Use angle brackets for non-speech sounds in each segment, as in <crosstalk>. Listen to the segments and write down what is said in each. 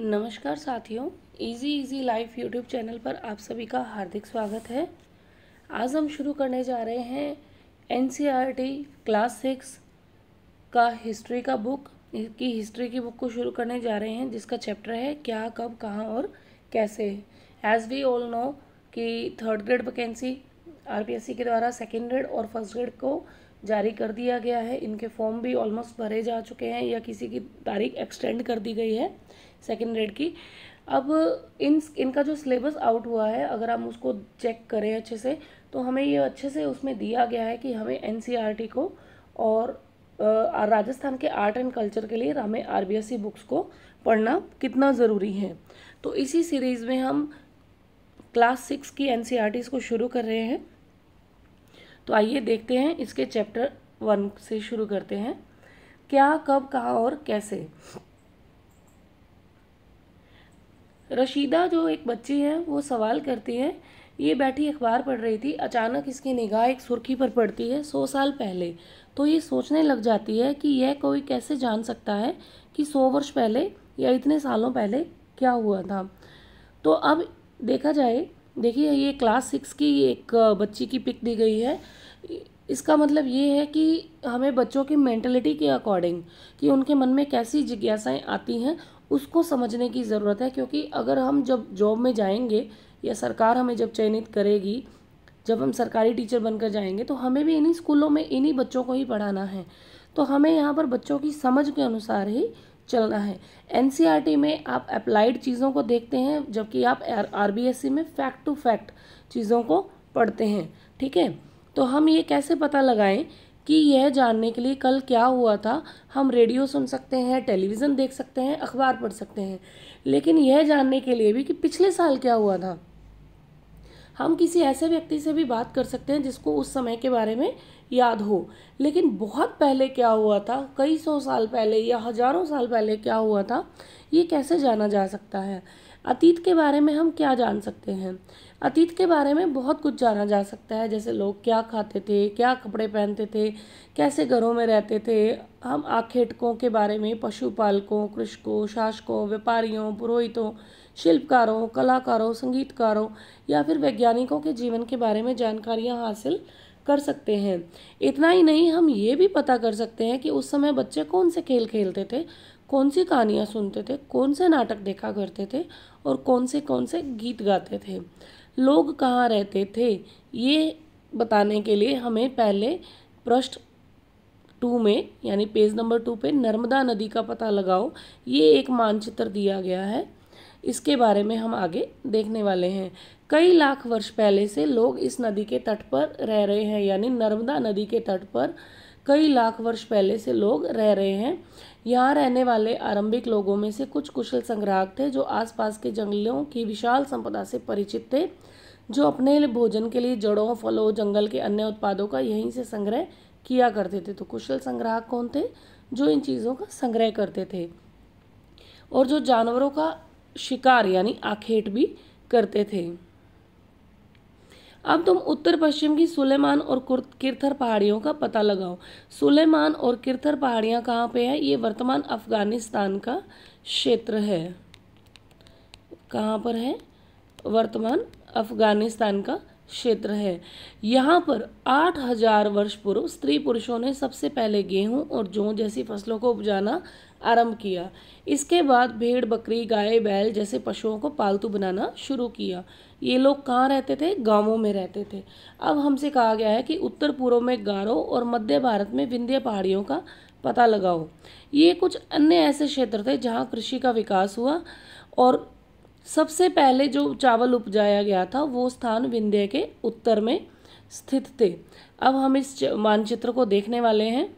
नमस्कार साथियों easy easy life YouTube channel पर आप सभी का हार्दिक स्वागत है आज हम शुरू करने जा रहे हैं एन क्लास सिक्स का हिस्ट्री का बुक की हिस्ट्री की बुक को शुरू करने जा रहे हैं जिसका चैप्टर है क्या कब कहाँ और कैसे एज वी ऑल नो कि थर्ड ग्रेड वैकेंसी आर के द्वारा सेकेंड ग्रेड और फर्स्ट ग्रेड को जारी कर दिया गया है इनके फॉर्म भी ऑलमोस्ट भरे जा चुके हैं या किसी की तारीख एक्सटेंड कर दी गई है सेकेंड ग्रेड की अब इन इनका जो सिलेबस आउट हुआ है अगर हम उसको चेक करें अच्छे से तो हमें ये अच्छे से उसमें दिया गया है कि हमें एन e को और राजस्थान के आर्ट एंड कल्चर के लिए हमें आर बुक्स e को पढ़ना कितना ज़रूरी है तो इसी सीरीज़ में हम क्लास सिक्स की एन e को शुरू कर रहे हैं तो आइए देखते हैं इसके चैप्टर वन से शुरू करते हैं क्या कब कहाँ और कैसे रशीदा जो एक बच्ची है वो सवाल करती है ये बैठी अखबार पढ़ रही थी अचानक इसकी निगाह एक सुर्खी पर पड़ती है सौ साल पहले तो ये सोचने लग जाती है कि यह कोई कैसे जान सकता है कि सौ वर्ष पहले या इतने सालों पहले क्या हुआ था तो अब देखा जाए देखिए ये क्लास सिक्स की एक बच्ची की पिक दी गई है इसका मतलब ये है कि हमें बच्चों की मैंटलिटी के अकॉर्डिंग कि उनके मन में कैसी जिज्ञासाएं आती हैं उसको समझने की ज़रूरत है क्योंकि अगर हम जब जॉब में जाएंगे या सरकार हमें जब चयनित करेगी जब हम सरकारी टीचर बनकर जाएंगे तो हमें भी इन्हीं स्कूलों में इन्हीं बच्चों को ही पढ़ाना है तो हमें यहाँ पर बच्चों की समझ के अनुसार ही चलना है एनसीईआरटी e में आप अप्लाइड चीज़ों को देखते हैं जबकि आप आरबीएससी e में फैक्ट टू फैक्ट चीज़ों को पढ़ते हैं ठीक है तो हम ये कैसे पता लगाएं कि यह जानने के लिए कल क्या हुआ था हम रेडियो सुन सकते हैं टेलीविज़न देख सकते हैं अखबार पढ़ सकते हैं लेकिन यह जानने के लिए भी कि पिछले साल क्या हुआ था हम किसी ऐसे व्यक्ति से भी बात कर सकते हैं जिसको उस समय के बारे में याद हो लेकिन बहुत पहले क्या हुआ था कई सौ साल पहले या हजारों साल पहले क्या हुआ था ये कैसे जाना जा सकता है अतीत के बारे में हम क्या जान सकते हैं अतीत के बारे में बहुत कुछ जाना जा सकता है जैसे लोग क्या खाते थे क्या कपड़े पहनते थे कैसे घरों में रहते थे हम आखेटकों के बारे में पशुपालकों कृषकों शासकों व्यापारियों पुरोहितों शिल्पकारों कलाकारों संगीतकारों या फिर वैज्ञानिकों के जीवन के बारे में जानकारियाँ हासिल कर सकते हैं इतना ही नहीं हम ये भी पता कर सकते हैं कि उस समय बच्चे कौन से खेल खेलते थे कौन सी कहानियाँ सुनते थे कौन से नाटक देखा करते थे और कौन से कौन से गीत गाते थे लोग कहाँ रहते थे ये बताने के लिए हमें पहले प्रश्न टू में यानी पेज नंबर टू पे नर्मदा नदी का पता लगाओ ये एक मानचित्र दिया गया है इसके बारे में हम आगे देखने वाले हैं कई लाख वर्ष पहले से लोग इस नदी के तट पर रह रहे हैं यानी नर्मदा नदी के तट पर कई लाख वर्ष पहले से लोग रह रहे हैं यहाँ रहने वाले आरंभिक लोगों में से कुछ कुशल संग्राहक थे जो आसपास के जंगलों की विशाल संपदा से परिचित थे जो अपने भोजन के लिए जड़ों फलों जंगल के अन्य उत्पादों का यहीं से संग्रह किया करते थे तो कुशल संग्राहक कौन थे जो इन चीज़ों का संग्रह करते थे और जो जानवरों का शिकार यानी आखेट भी करते थे अब तुम उत्तर पश्चिम की सुलेमान और किरथर पहाड़ियों का पता लगाओ सुलेमान और किरथर पहाड़ियाँ कहाँ पे हैं ये वर्तमान अफगानिस्तान का क्षेत्र है कहाँ पर है वर्तमान अफगानिस्तान का क्षेत्र है यहाँ पर आठ हजार वर्ष पूर्व स्त्री पुरुषों ने सबसे पहले गेहूं और जौ जैसी फसलों को उपजाना आरंभ किया इसके बाद भेड़ बकरी गाय बैल जैसे पशुओं को पालतू बनाना शुरू किया ये लोग कहाँ रहते थे गांवों में रहते थे अब हमसे कहा गया है कि उत्तर पूर्व में गारो और मध्य भारत में विंध्य पहाड़ियों का पता लगाओ ये कुछ अन्य ऐसे क्षेत्र थे जहाँ कृषि का विकास हुआ और सबसे पहले जो चावल उपजाया गया था वो स्थान विंध्य के उत्तर में स्थित थे अब हम इस मानचित्र को देखने वाले हैं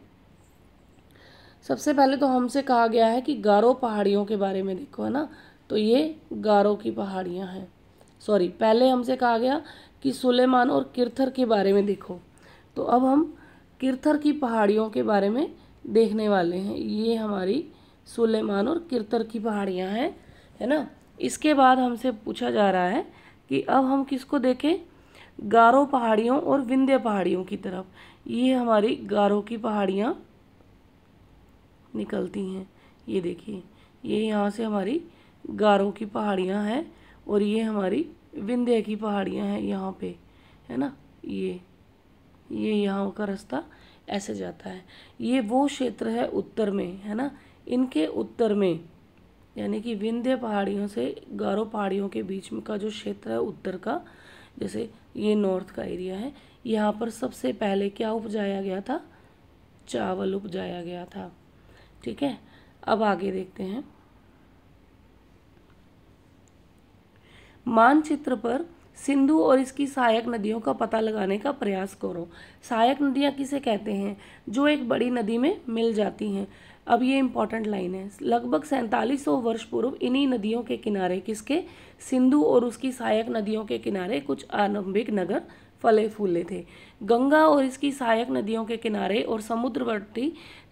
सबसे पहले तो हमसे कहा गया है कि गारो पहाड़ियों के बारे में देखो है ना तो ये गारो की पहाड़ियाँ हैं सॉरी पहले हमसे कहा गया कि सुलेमान और किरथर के बारे में देखो तो अब हम किरथर की पहाड़ियों के बारे में देखने वाले हैं ये हमारी सुलेमान और किरथर की पहाड़ियाँ हैं है ना इसके बाद हमसे पूछा जा रहा है कि अब हम किसको देखें गारो पहाड़ियों और विंध्य पहाड़ियों की तरफ ये हमारी गारो की पहाड़ियाँ निकलती हैं ये देखिए ये यहाँ से हमारी गारो की पहाड़ियाँ हैं और ये हमारी विंध्य की पहाड़ियाँ हैं यहाँ पे है ना ये ये यहाँ का रास्ता ऐसे जाता है ये वो क्षेत्र है उत्तर में है ना इनके उत्तर में यानी कि विंध्य पहाड़ियों से गारो पहाड़ियों के बीच में का जो क्षेत्र है उत्तर का जैसे ये नॉर्थ का एरिया है यहाँ पर सबसे पहले क्या उपजाया गया था चावल उपजाया गया था ठीक है अब आगे देखते हैं मानचित्र पर सिंधु और इसकी सहायक नदियों का पता लगाने का प्रयास करो सहायक नदियाँ किसे कहते हैं जो एक बड़ी नदी में मिल जाती हैं अब ये इम्पॉर्टेंट लाइन है लगभग सैंतालीस वर्ष पूर्व इन्हीं नदियों के किनारे किसके सिंधु और उसकी सहायक नदियों के किनारे कुछ आरंभिक नगर फले फूले थे गंगा और इसकी सहायक नदियों के किनारे और समुद्रवर्ती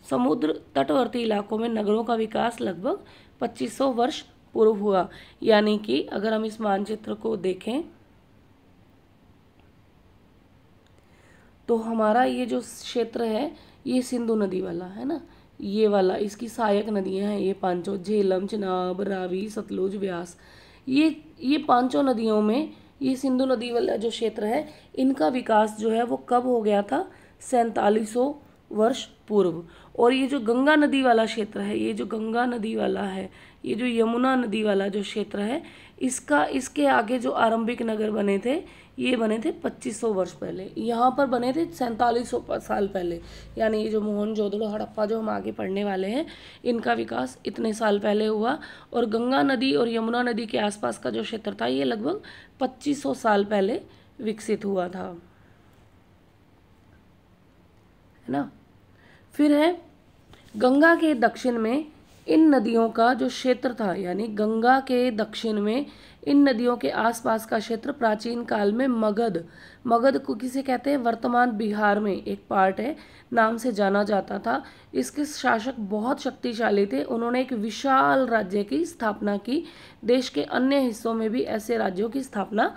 समुद्र तटवर्ती इलाकों में नगरों का विकास लगभग 2500 वर्ष पूर्व हुआ यानी कि अगर हम इस मानचित्र को देखें तो हमारा ये जो क्षेत्र है ये सिंधु नदी वाला है ना ये वाला इसकी सहायक नदियां हैं ये पांचों झेलम चिनाब रावी सतलुज व्यास ये ये पांचों नदियों में ये सिंधु नदी वाला जो क्षेत्र है इनका विकास जो है वो कब हो गया था सैंतालीस वर्ष पूर्व और ये जो गंगा नदी वाला क्षेत्र है ये जो गंगा नदी वाला है ये जो यमुना नदी वाला जो क्षेत्र है इसका इसके आगे जो आरंभिक नगर बने थे ये बने थे 2500 वर्ष पहले यहाँ पर बने थे सैंतालीस साल पहले यानी ये जो मोहन जोधड़ो हड़प्पा जो हम आगे पढ़ने वाले हैं इनका विकास इतने साल पहले हुआ और गंगा नदी और यमुना नदी के आसपास का जो क्षेत्र था ये लगभग 2500 साल पहले विकसित हुआ था है ना फिर है गंगा के दक्षिण में इन नदियों का जो क्षेत्र था यानी गंगा के दक्षिण में इन नदियों के आसपास का क्षेत्र प्राचीन काल में मगध मगध को किसे कहते हैं वर्तमान बिहार में एक पार्ट है नाम से जाना जाता था इसके शासक बहुत शक्तिशाली थे उन्होंने एक विशाल राज्य की स्थापना की देश के अन्य हिस्सों में भी ऐसे राज्यों की स्थापना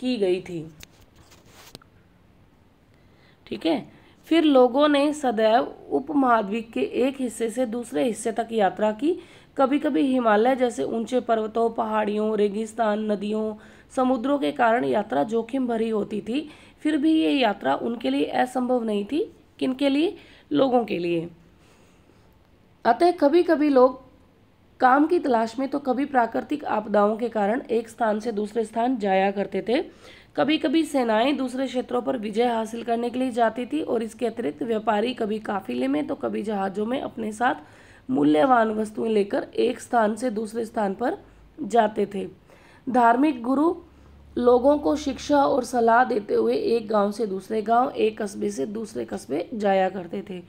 की गई थी ठीक है फिर लोगों ने सदैव उपमहाद्वीप के एक हिस्से से दूसरे हिस्से तक यात्रा की कभी कभी हिमालय जैसे ऊंचे पर्वतों पहाड़ियों रेगिस्तान नदियों समुद्रों के कारण यात्रा जोखिम भरी होती थी फिर भी ये यात्रा उनके लिए असंभव नहीं थी किन के लिए लोगों के लिए अतः कभी कभी लोग काम की तलाश में तो कभी प्राकृतिक आपदाओं के कारण एक स्थान से दूसरे स्थान जाया करते थे कभी कभी सेनाएं दूसरे क्षेत्रों पर विजय हासिल करने के लिए जाती थी और इसके अतिरिक्त व्यापारी कभी काफिले में तो कभी जहाज़ों में अपने साथ मूल्यवान वस्तुएं लेकर एक स्थान से दूसरे स्थान पर जाते थे धार्मिक गुरु लोगों को शिक्षा और सलाह देते हुए एक गांव से दूसरे गांव, एक कस्बे से दूसरे कस्बे जाया करते थे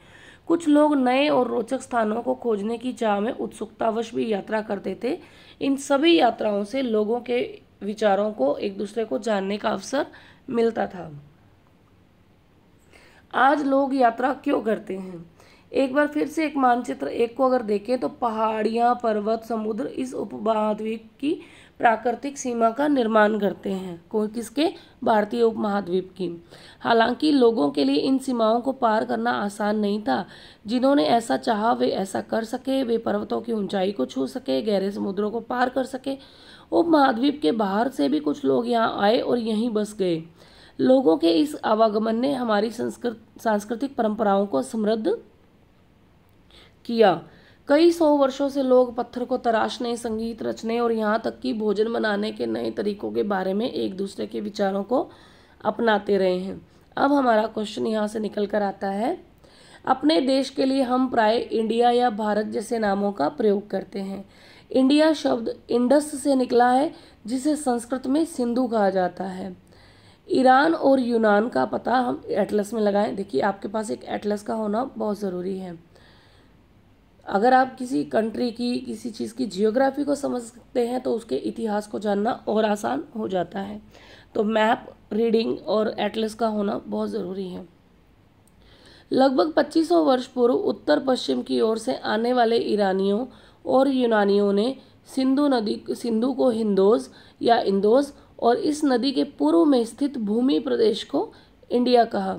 कुछ लोग नए और रोचक स्थानों को खोजने की चाह में उत्सुकतावश भी यात्रा करते थे इन सभी यात्राओं से लोगों के विचारों को एक दूसरे को जानने का अवसर मिलता था आज लोग यात्रा क्यों करते हैं एक बार फिर से एक मानचित्र एक को अगर देखें तो पहाड़ियाँ पर्वत समुद्र इस उपमहाद्वीप की प्राकृतिक सीमा का निर्माण करते हैं कोई किसके भारतीय उपमहाद्वीप की हालांकि लोगों के लिए इन सीमाओं को पार करना आसान नहीं था जिन्होंने ऐसा चाहा वे ऐसा कर सके वे पर्वतों की ऊंचाई को छू सके गहरे समुद्रों को पार कर सके उपमहाद्वीप के बाहर से भी कुछ लोग यहाँ आए और यहीं बस गए लोगों के इस आवागमन ने हमारी संस्कृत सांस्कृतिक परंपराओं को समृद्ध किया कई सौ वर्षों से लोग पत्थर को तराशने संगीत रचने और यहाँ तक कि भोजन बनाने के नए तरीकों के बारे में एक दूसरे के विचारों को अपनाते रहे हैं अब हमारा क्वेश्चन यहाँ से निकल कर आता है अपने देश के लिए हम प्राय इंडिया या भारत जैसे नामों का प्रयोग करते हैं इंडिया शब्द इंडस से निकला है जिसे संस्कृत में सिंधु कहा जाता है ईरान और यूनान का पता हम एटलस में लगाएं देखिए आपके पास एक एटलस का होना बहुत ज़रूरी है अगर आप किसी कंट्री की किसी चीज़ की जियोग्राफी को समझ सकते हैं तो उसके इतिहास को जानना और आसान हो जाता है तो मैप रीडिंग और एटलस का होना बहुत ज़रूरी है लगभग 2500 वर्ष पूर्व उत्तर पश्चिम की ओर से आने वाले ईरानियों और यूनानियों ने सिंधु नदी सिंधु को हिंदोज या इंदोज और इस नदी के पूर्व में स्थित भूमि प्रदेश को इंडिया कहा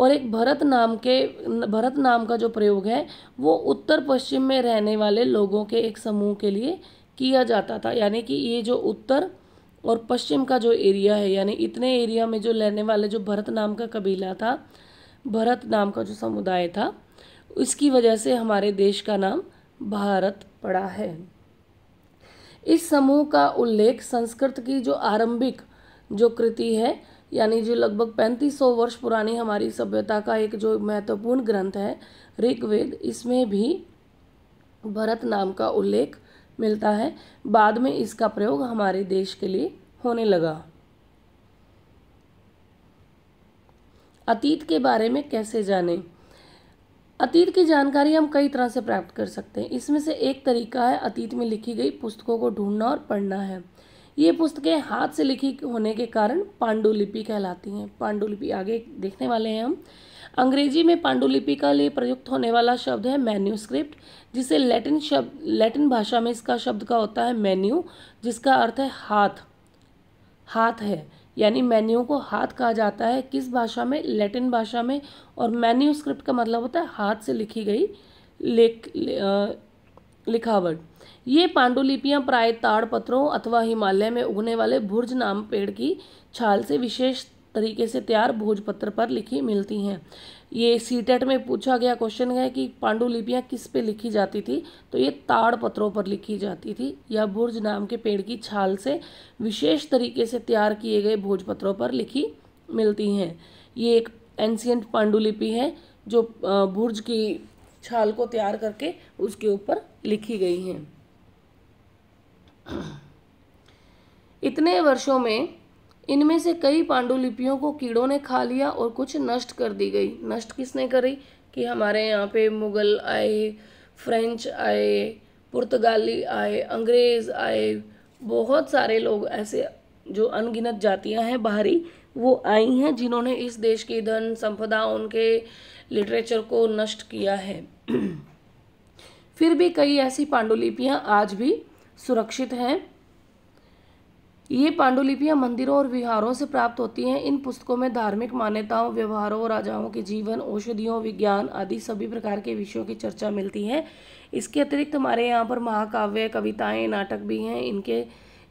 और एक भरत नाम के भरत नाम का जो प्रयोग है वो उत्तर पश्चिम में रहने वाले लोगों के एक समूह के लिए किया जाता था यानी कि ये जो उत्तर और पश्चिम का जो एरिया है यानी इतने एरिया में जो रहने वाले जो भरत नाम का कबीला था भरत नाम का जो समुदाय था इसकी वजह से हमारे देश का नाम भारत पड़ा है इस समूह का उल्लेख संस्कृत की जो आरंभिक जो कृति है यानी जो लगभग 3500 वर्ष पुरानी हमारी सभ्यता का एक जो महत्वपूर्ण ग्रंथ है ऋग्वेद इसमें भी भरत नाम का उल्लेख मिलता है बाद में इसका प्रयोग हमारे देश के लिए होने लगा अतीत के बारे में कैसे जाने अतीत की जानकारी हम कई तरह से प्राप्त कर सकते हैं इसमें से एक तरीका है अतीत में लिखी गई पुस्तकों को ढूंढना और पढ़ना है ये पुस्तकें हाथ से लिखी होने के कारण पांडुलिपि कहलाती हैं पांडुलिपि आगे देखने वाले हैं हम अंग्रेजी में पांडुलिपि का लिए प्रयुक्त होने वाला शब्द है मैन्यूस्क्रिप्ट जिसे लैटिन शब्द लैटिन भाषा में इसका शब्द का होता है मेन्यू जिसका अर्थ है हाथ हाथ है यानी मैन्यू को हाथ कहा जाता है किस भाषा में लैटिन भाषा में और मैन्यू स्क्रिप्ट का मतलब होता है हाथ से लिखी गई लेख ले, लिखावट ये पांडुलिपियाँ प्राय ताड़ अथवा हिमालय में उगने वाले भुर्ज नाम पेड़ की छाल से विशेष तरीके से तैयार भोजपत्र पर लिखी मिलती हैं ये सी e में पूछा गया क्वेश्चन है कि पांडुलिपियाँ किस पे लिखी जाती थी तो ये ताड़ पत्रों पर लिखी जाती थी या बुर्ज नाम के पेड़ की छाल से विशेष तरीके से तैयार किए गए भोजपत्रों पर लिखी मिलती हैं ये एक एंशियंट पांडुलिपि है जो बुर्ज की छाल को तैयार करके उसके ऊपर लिखी गई हैं इतने वर्षों में इनमें से कई पांडुलिपियों को कीड़ों ने खा लिया और कुछ नष्ट कर दी गई नष्ट किसने करी कि हमारे यहाँ पे मुग़ल आए फ्रेंच आए पुर्तगाली आए अंग्रेज़ आए बहुत सारे लोग ऐसे जो अनगिनत जातियाँ हैं बाहरी वो आई हैं जिन्होंने इस देश की धन संपदा उनके लिटरेचर को नष्ट किया है फिर भी कई ऐसी पांडुलिपियाँ आज भी सुरक्षित हैं ये पांडुलिपियाँ मंदिरों और विहारों से प्राप्त होती हैं इन पुस्तकों में धार्मिक मान्यताओं व्यवहारों राजाओं के जीवन औषधियों विज्ञान आदि सभी प्रकार के विषयों की चर्चा मिलती है इसके अतिरिक्त हमारे यहाँ पर महाकाव्य कविताएं नाटक भी हैं इनके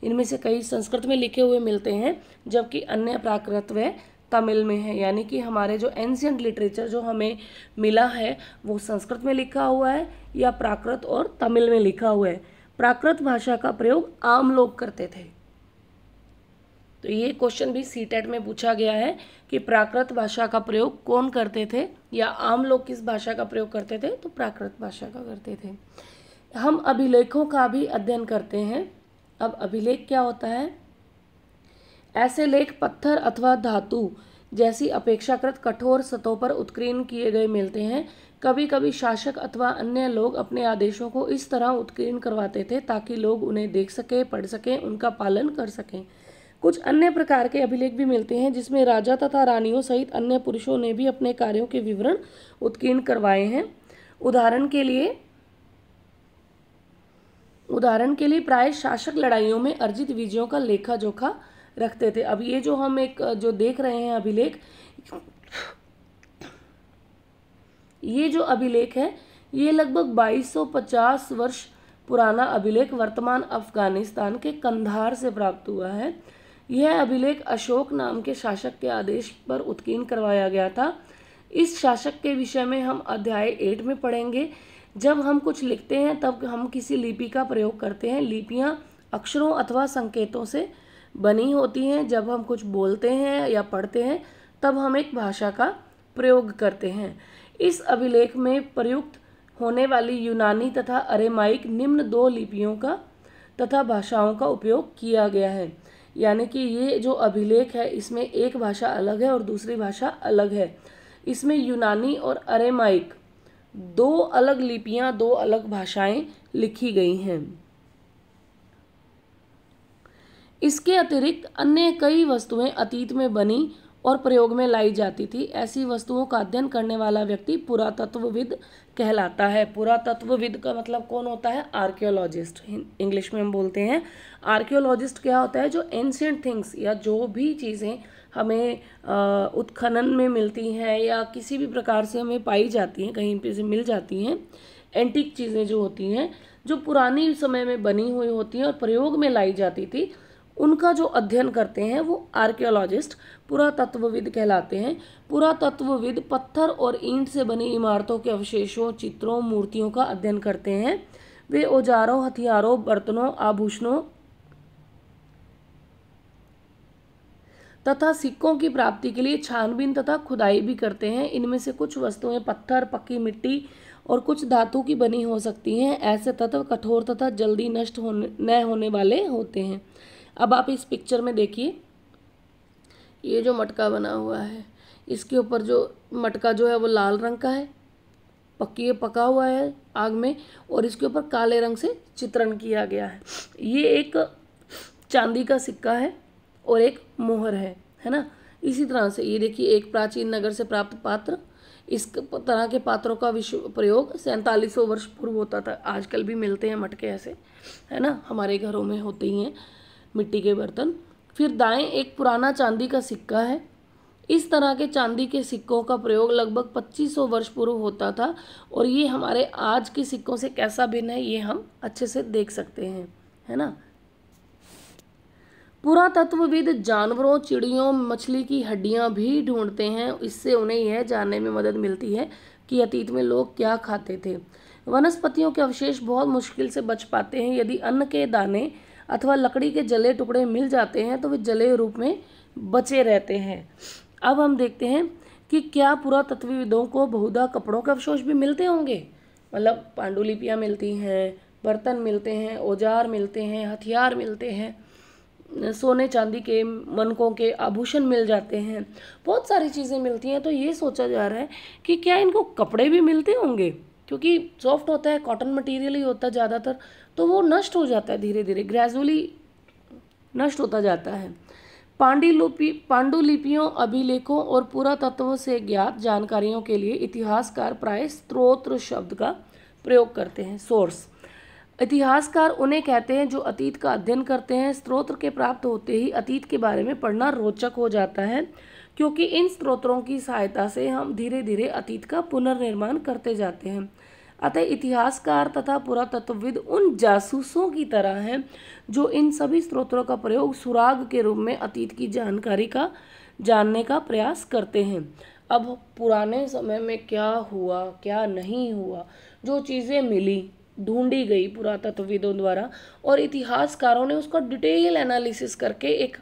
इनमें से कई संस्कृत में लिखे हुए मिलते हैं जबकि अन्य प्राकृत व तमिल में है यानी कि हमारे जो एंशियंट लिटरेचर जो हमें मिला है वो संस्कृत में लिखा हुआ है या प्राकृत और तमिल में लिखा हुआ है प्राकृत भाषा का प्रयोग आम लोग करते थे तो ये क्वेश्चन भी सी टेट e में पूछा गया है कि प्राकृत भाषा का प्रयोग कौन करते थे या आम लोग किस भाषा का प्रयोग करते थे तो प्राकृत भाषा का करते थे हम अभिलेखों का भी अध्ययन करते हैं अब अभिलेख क्या होता है ऐसे लेख पत्थर अथवा धातु जैसी अपेक्षाकृत कठोर सतहों पर उत्कीर्ण किए गए मिलते हैं कभी कभी शासक अथवा अन्य लोग अपने आदेशों को इस तरह उत्कीर्ण करवाते थे ताकि लोग उन्हें देख सकें पढ़ सकें उनका पालन कर सकें कुछ अन्य प्रकार के अभिलेख भी मिलते हैं जिसमें राजा तथा रानियों सहित अन्य पुरुषों ने भी अपने कार्यों के विवरण उत्कीर्ण करवाए हैं उदाहरण के लिए उदाहरण के लिए प्राय शासक लड़ाइयों में अर्जित विजयों का लेखा जोखा रखते थे अब ये जो हम एक जो देख रहे हैं अभिलेख ये जो अभिलेख है ये लगभग 2250 वर्ष पुराना अभिलेख वर्तमान अफगानिस्तान के कंधार से प्राप्त हुआ है यह अभिलेख अशोक नाम के शासक के आदेश पर उत्कीर्ण करवाया गया था इस शासक के विषय में हम अध्याय एट में पढ़ेंगे जब हम कुछ लिखते हैं तब हम किसी लिपि का प्रयोग करते हैं लिपियाँ अक्षरों अथवा संकेतों से बनी होती हैं जब हम कुछ बोलते हैं या पढ़ते हैं तब हम एक भाषा का प्रयोग करते हैं इस अभिलेख में प्रयुक्त होने वाली यूनानी तथा अरेमाइक निम्न दो लिपियों का तथा भाषाओं का उपयोग किया गया है यानी कि ये जो अभिलेख है इसमें एक भाषा अलग है और दूसरी भाषा अलग है इसमें यूनानी और अरेमाइक दो अलग लिपियाँ दो अलग भाषाएं लिखी गई हैं इसके अतिरिक्त अन्य कई वस्तुएं अतीत में बनी और प्रयोग में लाई जाती थी ऐसी वस्तुओं का अध्ययन करने वाला व्यक्ति पुरातत्वविद कहलाता है पुरातत्वविद का मतलब कौन होता है आर्कियोलॉजिस्ट इंग्लिश में हम बोलते हैं आर्कियोलॉजिस्ट क्या होता है जो एंशियंट थिंग्स या जो भी चीज़ें हमें उत्खनन में मिलती हैं या किसी भी प्रकार से हमें पाई जाती हैं कहीं पर से मिल जाती हैं एंटिक चीज़ें जो होती हैं जो पुरानी समय में बनी हुई होती हैं और प्रयोग में लाई जाती थी उनका जो अध्ययन करते हैं वो आर्कियोलॉजिस्ट पुरातत्वविद कहलाते हैं पुरातत्वविद पत्थर और ईंट से बनी इमारतों के अवशेषों चित्रों मूर्तियों का अध्ययन करते हैं वे औजारों हथियारों बर्तनों आभूषणों तथा सिक्कों की प्राप्ति के लिए छानबीन तथा खुदाई भी करते हैं इनमें से कुछ वस्तुएं पत्थर पक्की मिट्टी और कुछ धातु की बनी हो सकती हैं ऐसे तत्व कठोर तथा जल्दी नष्ट होने न होने वाले होते हैं अब आप इस पिक्चर में देखिए ये जो मटका बना हुआ है इसके ऊपर जो मटका जो है वो लाल रंग का है पकी पका हुआ है आग में और इसके ऊपर काले रंग से चित्रण किया गया है ये एक चांदी का सिक्का है और एक मोहर है है ना इसी तरह से ये देखिए एक प्राचीन नगर से प्राप्त पात्र इस तरह के पात्रों का विश्व प्रयोग सैंतालीसों वर्ष पूर्व होता था आजकल भी मिलते हैं मटके ऐसे है ना हमारे घरों में होते ही हैं मिट्टी के बर्तन फिर दाएं एक पुराना चांदी का सिक्का है इस तरह के चांदी के सिक्कों का प्रयोग लगभग 2500 वर्ष पूर्व होता था और ये हमारे आज के सिक्कों से कैसा भिन्न है ये हम अच्छे से देख सकते हैं है ना पुरातत्वविद जानवरों चिड़ियों मछली की हड्डियां भी ढूंढते हैं इससे उन्हें यह जानने में मदद मिलती है कि अतीत में लोग क्या खाते थे वनस्पतियों के अवशेष बहुत मुश्किल से बच पाते हैं यदि अन्न के दाने अथवा लकड़ी के जले टुकड़े मिल जाते हैं तो वे जले रूप में बचे रहते हैं अब हम देखते हैं कि क्या पुरातत्वविदों को बहुधा कपड़ों के अवशोष भी मिलते होंगे मतलब पांडुलिपियाँ मिलती हैं बर्तन मिलते हैं औजार मिलते हैं हथियार मिलते हैं सोने चांदी के मनकों के आभूषण मिल जाते हैं बहुत सारी चीज़ें मिलती हैं तो ये सोचा जा रहा है कि क्या इनको कपड़े भी मिलते होंगे क्योंकि सॉफ्ट होता है कॉटन मटेरियल ही होता है ज़्यादातर तो वो नष्ट हो जाता है धीरे धीरे ग्रेजुअली नष्ट होता जाता है पांडुलिपि पांडुलिपियों अभिलेखों और पुरातत्वों से ज्ञात जानकारियों के लिए इतिहासकार प्राय स्त्रोत्र शब्द का प्रयोग करते हैं सोर्स इतिहासकार उन्हें कहते हैं जो अतीत का अध्ययन करते हैं स्त्रोत्र के प्राप्त होते ही अतीत के बारे में पढ़ना रोचक हो जाता है क्योंकि इन स्त्रोत्रों की सहायता से हम धीरे धीरे अतीत का पुनर्निर्माण करते जाते हैं अतः इतिहासकार तथा पुरातत्वविद उन जासूसों की तरह हैं जो इन सभी स्रोतों का प्रयोग सुराग के रूप में अतीत की जानकारी का जानने का प्रयास करते हैं अब पुराने समय में क्या हुआ क्या नहीं हुआ जो चीज़ें मिली ढूंढी गई पुरातत्वविदों द्वारा और इतिहासकारों ने उसका डिटेल एनालिसिस करके एक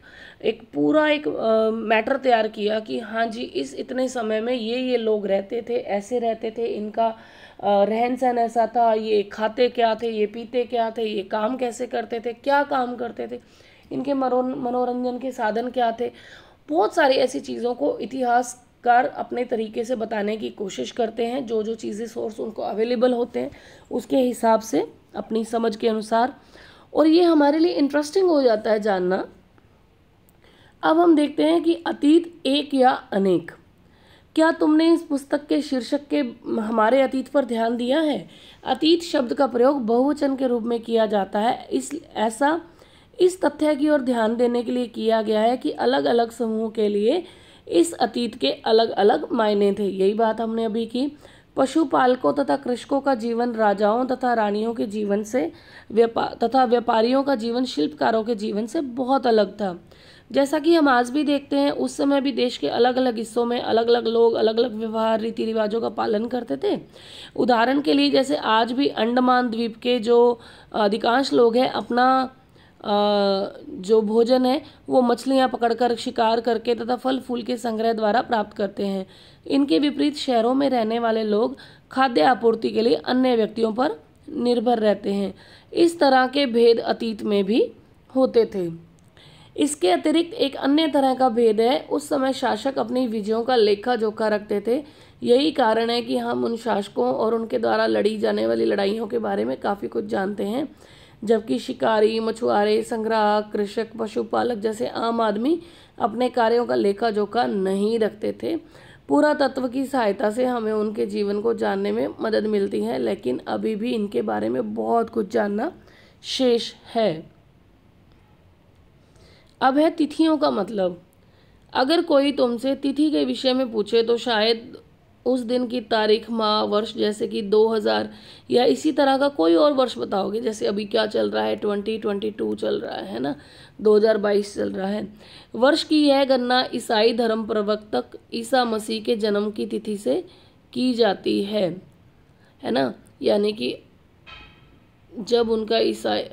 एक पूरा एक आ, मैटर तैयार किया कि हाँ जी इस इतने समय में ये ये लोग रहते थे ऐसे रहते थे इनका रहन सहन ऐसा था ये खाते क्या थे ये पीते क्या थे ये काम कैसे करते थे क्या काम करते थे इनके मनोरंजन के साधन क्या थे बहुत सारी ऐसी चीज़ों को इतिहासकार अपने तरीके से बताने की कोशिश करते हैं जो जो चीज़ें सोर्स उनको अवेलेबल होते हैं उसके हिसाब से अपनी समझ के अनुसार और ये हमारे लिए इंटरेस्टिंग हो जाता है जानना अब हम देखते हैं कि अतीत एक या अनेक क्या तुमने इस पुस्तक के शीर्षक के हमारे अतीत पर ध्यान दिया है अतीत शब्द का प्रयोग बहुवचन के रूप में किया जाता है इस ऐसा इस तथ्य की ओर ध्यान देने के लिए किया गया है कि अलग अलग समूहों के लिए इस अतीत के अलग अलग मायने थे यही बात हमने अभी की पशुपालकों तथा कृषकों का जीवन राजाओं तथा रानियों के जीवन से व्यापार तथा व्यापारियों का जीवन शिल्पकारों के जीवन से बहुत अलग था जैसा कि हम आज भी देखते हैं उस समय भी देश के अलग अलग हिस्सों में अलग अलग लोग अलग अलग व्यवहार रीति रिवाजों का पालन करते थे उदाहरण के लिए जैसे आज भी अंडमान द्वीप के जो अधिकांश लोग हैं अपना जो भोजन है वो मछलियाँ पकड़कर शिकार करके तथा फल फूल के संग्रह द्वारा प्राप्त करते हैं इनके विपरीत शहरों में रहने वाले लोग खाद्य आपूर्ति के लिए अन्य व्यक्तियों पर निर्भर रहते हैं इस तरह के भेद अतीत में भी होते थे इसके अतिरिक्त एक अन्य तरह का भेद है उस समय शासक अपनी विजयों का लेखा जोखा रखते थे यही कारण है कि हम उन शासकों और उनके द्वारा लड़ी जाने वाली लड़ाइयों के बारे में काफ़ी कुछ जानते हैं जबकि शिकारी मछुआरे संग्राहक कृषक पशुपालक जैसे आम आदमी अपने कार्यों का लेखा जोखा नहीं रखते थे पूरा तत्व की सहायता से हमें उनके जीवन को जानने में मदद मिलती है लेकिन अभी भी इनके बारे में बहुत कुछ जानना शेष है अब है तिथियों का मतलब अगर कोई तुमसे तिथि के विषय में पूछे तो शायद उस दिन की तारीख माह वर्ष जैसे कि 2000 या इसी तरह का कोई और वर्ष बताओगे जैसे अभी क्या चल रहा है 2022 चल रहा है ना 2022 चल रहा है वर्ष की यह गणना ईसाई धर्म प्रवक्तक ईसा मसीह के जन्म की तिथि से की जाती है है ना यानी कि जब उनका ईसाई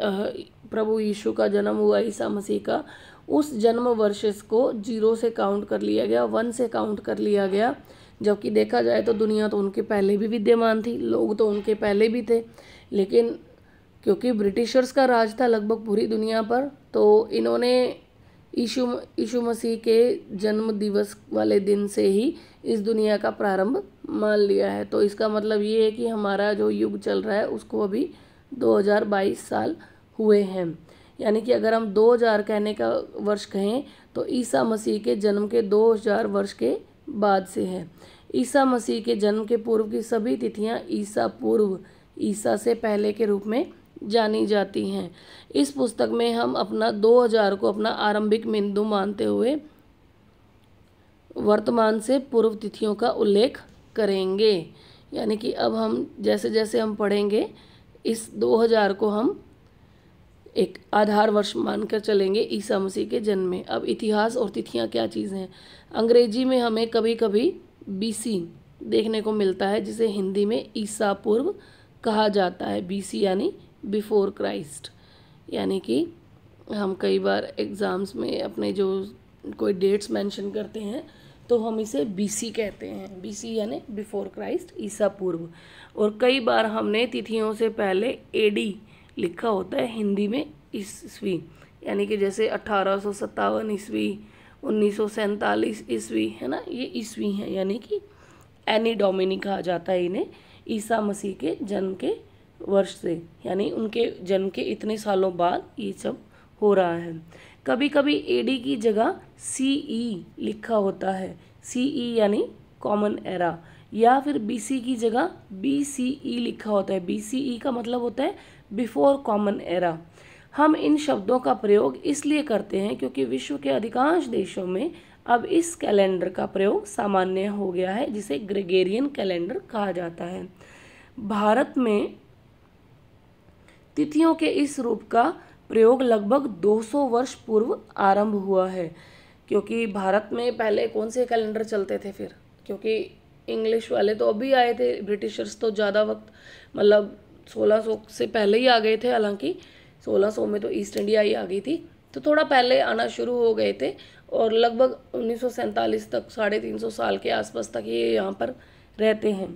प्रभु यीशु का जन्म हुआ ईसा मसीह का उस जन्म वर्षेस को जीरो से काउंट कर लिया गया वन से काउंट कर लिया गया जबकि देखा जाए तो दुनिया तो उनके पहले भी विद्यमान थी लोग तो उनके पहले भी थे लेकिन क्योंकि ब्रिटिशर्स का राज था लगभग पूरी दुनिया पर तो इन्होंने यीशु यीशु मसीह के जन्म दिवस वाले दिन से ही इस दुनिया का प्रारंभ मान लिया है तो इसका मतलब ये है कि हमारा जो युग चल रहा है उसको अभी 2022 साल हुए हैं यानी कि अगर हम 2000 कहने का वर्ष कहें तो ईसा मसीह के जन्म के 2000 वर्ष के बाद से है ईसा मसीह के जन्म के पूर्व की सभी तिथियां ईसा पूर्व ईसा से पहले के रूप में जानी जाती हैं इस पुस्तक में हम अपना 2000 को अपना आरंभिक बिंदु मानते हुए वर्तमान से पूर्व तिथियों का उल्लेख करेंगे यानी कि अब हम जैसे जैसे हम पढ़ेंगे इस 2000 को हम एक आधार वर्ष मानकर चलेंगे ईसा मसीह के जन्म में अब इतिहास और तिथियां क्या चीज़ें हैं अंग्रेजी में हमें कभी कभी बीसी देखने को मिलता है जिसे हिंदी में ईसा पूर्व कहा जाता है बीसी यानी बिफोर क्राइस्ट यानी कि हम कई बार एग्ज़ाम्स में अपने जो कोई डेट्स मेंशन करते हैं तो हम इसे बीसी कहते हैं बीसी यानी बिफोर क्राइस्ट ईसा पूर्व और कई बार हमने तिथियों से पहले एडी लिखा होता है हिंदी में ईस्वी यानी कि जैसे अठारह सौ सत्तावन ईस्वी उन्नीस सौ सैंतालीस ईस्वी है ना ये ईस्वी हैं यानी कि एनी डोमिनी कहा जाता है इन्हें ईसा मसीह के जन्म के वर्ष से यानी उनके जन्म के इतने सालों बाद ये सब हो रहा है कभी कभी एडी की जगह सी ई e लिखा होता है सी ई e यानी कॉमन एरा या फिर बी सी की जगह बी सी ई लिखा होता है बी सी ई का मतलब होता है बिफोर कॉमन एरा हम इन शब्दों का प्रयोग इसलिए करते हैं क्योंकि विश्व के अधिकांश देशों में अब इस कैलेंडर का प्रयोग सामान्य हो गया है जिसे ग्रेगेरियन कैलेंडर कहा जाता है भारत में तिथियों के इस रूप का प्रयोग लगभग 200 वर्ष पूर्व आरंभ हुआ है क्योंकि भारत में पहले कौन से कैलेंडर चलते थे फिर क्योंकि इंग्लिश वाले तो अभी आए थे ब्रिटिशर्स तो ज़्यादा वक्त मतलब 1600 से पहले ही आ गए थे हालांकि 1600 में तो ईस्ट इंडिया ही आ गई थी तो थोड़ा पहले आना शुरू हो गए थे और लगभग उन्नीस तक साढ़े तीन सौ साल के आसपास तक ये यहाँ पर रहते हैं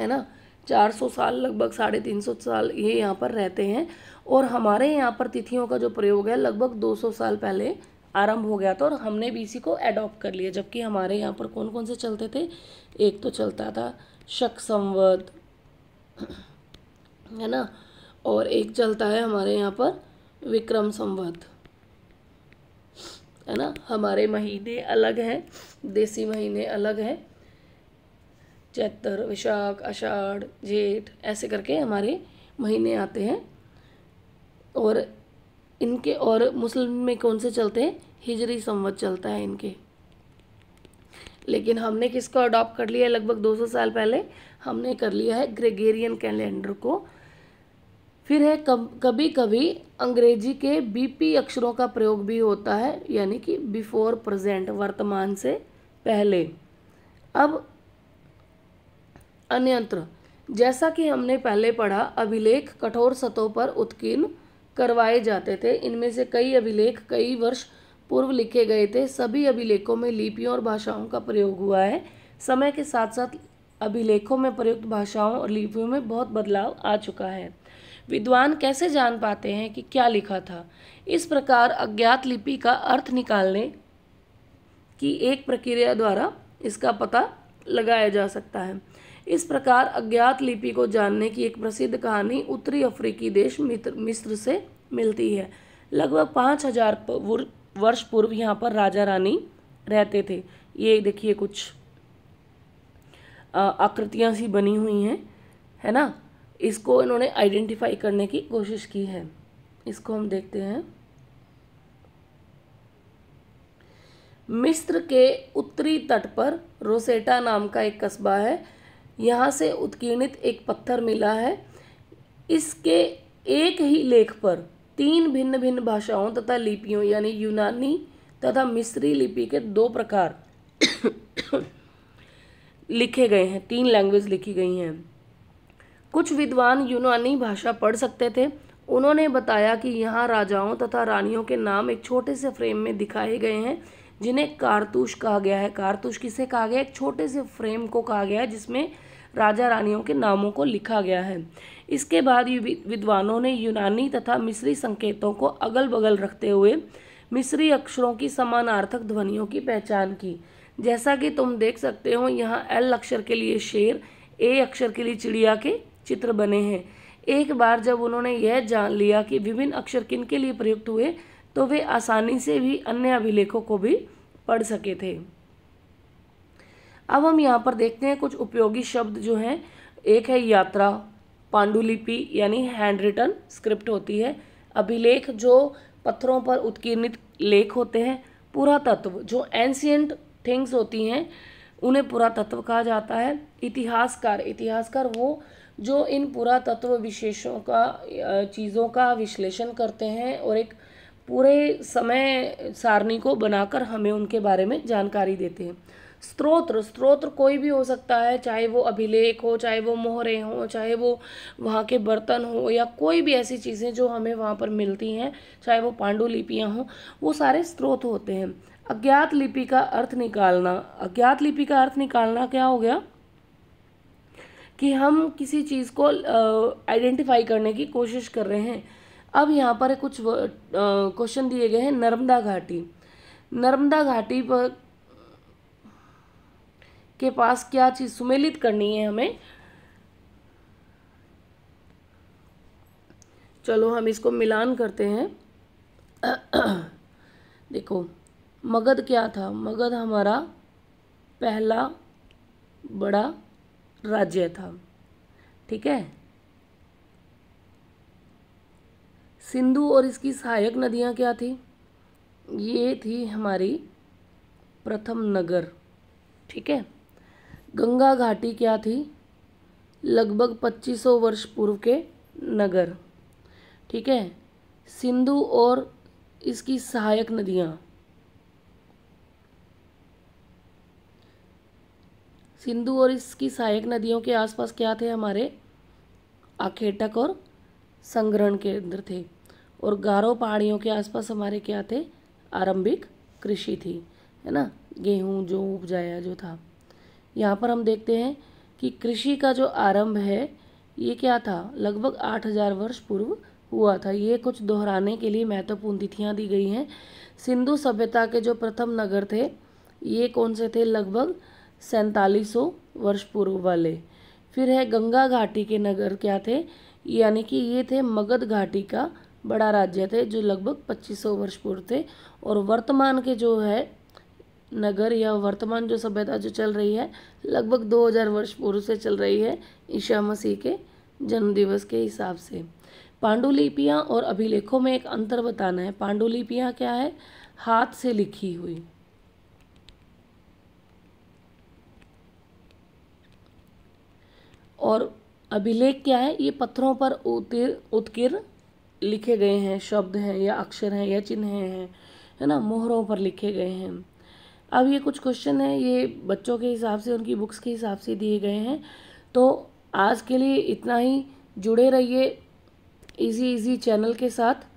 है ना 400 साल लगभग साढ़े तीन सौ साल ये यहाँ पर रहते हैं और हमारे यहाँ पर तिथियों का जो प्रयोग है लगभग 200 साल पहले आरंभ हो गया था और हमने भी इसी को एडॉप्ट कर लिया जबकि हमारे यहाँ पर कौन कौन से चलते थे एक तो चलता था शक संवत है ना और एक चलता है हमारे यहाँ पर विक्रम संवत है ना हमारे महीने अलग हैं देसी महीने अलग हैं चैत्र विशाख अषाढ़ जेठ ऐसे करके हमारे महीने आते हैं और इनके और मुस्लिम में कौन से चलते हैं हिजरी संवत चलता है इनके लेकिन हमने किसको अडॉप्ट कर लिया है लगभग 200 साल पहले हमने कर लिया है ग्रेगेरियन कैलेंडर को फिर है कब कभी कभी अंग्रेजी के बीपी अक्षरों का प्रयोग भी होता है यानी कि बिफोर प्रेजेंट वर्तमान से पहले अब अन्यंत्र जैसा कि हमने पहले पढ़ा अभिलेख कठोर सतहों पर उत्कीर्ण करवाए जाते थे इनमें से कई अभिलेख कई वर्ष पूर्व लिखे गए थे सभी अभिलेखों में लिपियों और भाषाओं का प्रयोग हुआ है समय के साथ साथ अभिलेखों में प्रयुक्त भाषाओं और लिपियों में बहुत बदलाव आ चुका है विद्वान कैसे जान पाते हैं कि क्या लिखा था इस प्रकार अज्ञात लिपि का अर्थ निकालने की एक प्रक्रिया द्वारा इसका पता लगाया जा सकता है इस प्रकार अज्ञात लिपि को जानने की एक प्रसिद्ध कहानी उत्तरी अफ्रीकी देश मित्र मिस्र से मिलती है लगभग पाँच हजार वर्ष पूर्व यहाँ पर राजा रानी रहते थे ये देखिए कुछ आकृतियाँ सी बनी हुई हैं है ना इसको इन्होंने आइडेंटिफाई करने की कोशिश की है इसको हम देखते हैं मिस्र के उत्तरी तट पर रोसेटा नाम का एक कस्बा है यहाँ से उत्कीर्णित एक पत्थर मिला है इसके एक ही लेख पर तीन भिन्न भिन्न भाषाओं तथा लिपियों यानी यूनानी तथा मिस्री लिपि के दो प्रकार लिखे गए हैं तीन लैंग्वेज लिखी गई हैं कुछ विद्वान यूनानी भाषा पढ़ सकते थे उन्होंने बताया कि यहाँ राजाओं तथा रानियों के नाम एक छोटे से फ्रेम में दिखाए गए हैं जिन्हें कारतूस कहा गया है कारतूस किसे कहा गया एक छोटे से फ्रेम को कहा गया है जिसमें राजा रानियों के नामों को लिखा गया है इसके बाद विद्वानों ने यूनानी तथा मिस्री संकेतों को अगल बगल रखते हुए मिस्री अक्षरों की समानार्थक ध्वनियों की पहचान की जैसा कि तुम देख सकते हो यहाँ एल अक्षर के लिए शेर ए अक्षर के लिए चिड़िया के चित्र बने हैं एक बार जब उन्होंने यह जान लिया कि विभिन्न अक्षर किन के लिए प्रयुक्त हुए तो वे आसानी से भी अन्य अभिलेखों को भी पढ़ सके थे अब हम यहाँ पर देखते हैं कुछ उपयोगी शब्द जो हैं एक है यात्रा पांडुलिपि यानी हैंड रिटन स्क्रिप्ट होती है अभिलेख जो पत्थरों पर उत्कीर्णित लेख होते हैं पुरातत्व जो एंशियंट थिंग्स होती हैं उन्हें पुरातत्व कहा जाता है इतिहासकार इतिहासकार वो जो इन पुरातत्व विशेषों का चीज़ों का विश्लेषण करते हैं और एक पूरे समय सारणी को बनाकर हमें उनके बारे में जानकारी देते हैं स्त्रोत्र स्त्रोत्र कोई भी हो सकता है चाहे वो अभिलेख हो चाहे वो मोहरे हो चाहे वो वहाँ के बर्तन हो या कोई भी ऐसी चीज़ें जो हमें वहाँ पर मिलती हैं चाहे वो पांडुलिपियाँ हों वो सारे स्त्रोत होते हैं अज्ञात लिपि का अर्थ निकालना अज्ञात लिपि का अर्थ निकालना क्या हो गया कि हम किसी चीज़ को आइडेंटिफाई करने की कोशिश कर रहे हैं अब यहाँ पर कुछ क्वेश्चन दिए गए हैं नर्मदा घाटी नर्मदा घाटी पर के पास क्या चीज़ सुमेलित करनी है हमें चलो हम इसको मिलान करते हैं <clears throat> देखो मगध क्या था मगध हमारा पहला बड़ा राज्य था ठीक है सिंधु और इसकी सहायक नदियाँ क्या थी ये थी हमारी प्रथम नगर ठीक है गंगा घाटी क्या थी लगभग 2500 वर्ष पूर्व के नगर ठीक है सिंधु और इसकी सहायक नदियाँ सिंधु और इसकी सहायक नदियों के आसपास क्या थे हमारे आखेटक और संग्रहण केंद्र थे और गारो पहाड़ियों के आसपास हमारे क्या थे आरंभिक कृषि थी है ना गेहूँ जो उपजाया जो था यहाँ पर हम देखते हैं कि कृषि का जो आरंभ है ये क्या था लगभग आठ हजार वर्ष पूर्व हुआ था ये कुछ दोहराने के लिए महत्वपूर्ण तिथियाँ दी गई हैं सिंधु सभ्यता के जो प्रथम नगर थे ये कौन से थे लगभग सैतालीस वर्ष पूर्व वाले फिर है गंगा घाटी के नगर क्या थे यानी कि ये थे मगध घाटी का बड़ा राज्य थे जो लगभग 2500 वर्ष पूर्व थे और वर्तमान के जो है नगर या वर्तमान जो सभ्यता जो चल रही है लगभग 2000 वर्ष पूर्व से चल रही है ईशा मसीह के जन्मदिवस के हिसाब से पांडुलिपियाँ और अभिलेखों में एक अंतर बताना है पांडुलिपियाँ क्या है हाथ से लिखी हुई और अभिलेख क्या है ये पत्थरों पर उत्कीर्ण लिखे गए हैं शब्द हैं या अक्षर हैं या चिन्ह हैं है ना मोहरों पर लिखे गए हैं अब ये कुछ क्वेश्चन है ये बच्चों के हिसाब से उनकी बुक्स के हिसाब से दिए गए हैं तो आज के लिए इतना ही जुड़े रहिए इजी इजी चैनल के साथ